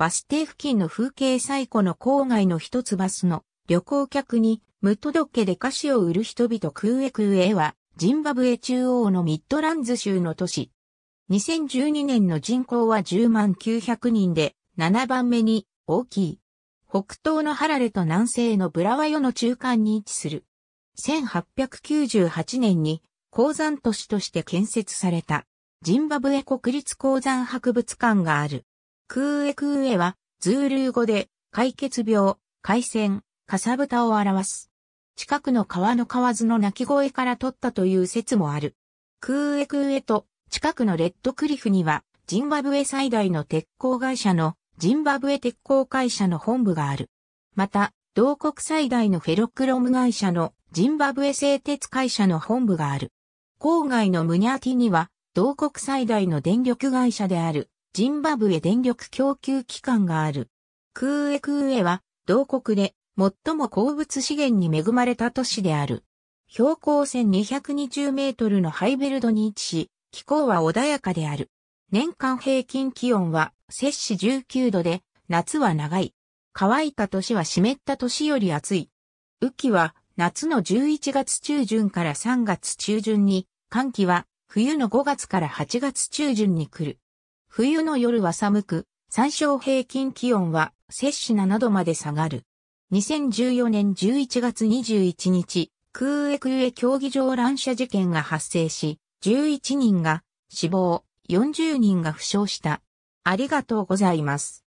バス停付近の風景最古の郊外の一つバスの旅行客に無届けで菓子を売る人々クーエクーエはジンバブエ中央のミッドランズ州の都市。2012年の人口は10万900人で7番目に大きい。北東のハラレと南西のブラワヨの中間に位置する。1898年に鉱山都市として建設されたジンバブエ国立鉱山博物館がある。クーエクーエは、ズールー語で、解決病、海鮮、かさぶたを表す。近くの川の河津の鳴き声から取ったという説もある。クーエクーエと、近くのレッドクリフには、ジンバブエ最大の鉄鋼会社の、ジンバブエ鉄鋼会社の本部がある。また、同国最大のフェロクロム会社の、ジンバブエ製鉄会社の本部がある。郊外のムニャーティには、同国最大の電力会社である、ジンバブエ電力供給機関がある。クーエクーエは、同国で最も鉱物資源に恵まれた都市である。標高1220メートルのハイベルドに位置し、気候は穏やかである。年間平均気温は摂氏19度で、夏は長い。乾いた年は湿った年より暑い。雨季は夏の11月中旬から3月中旬に、寒季は冬の5月から8月中旬に来る。冬の夜は寒く、最小平均気温は摂氏7度まで下がる。2014年11月21日、空エクエ競技場乱射事件が発生し、11人が死亡、40人が負傷した。ありがとうございます。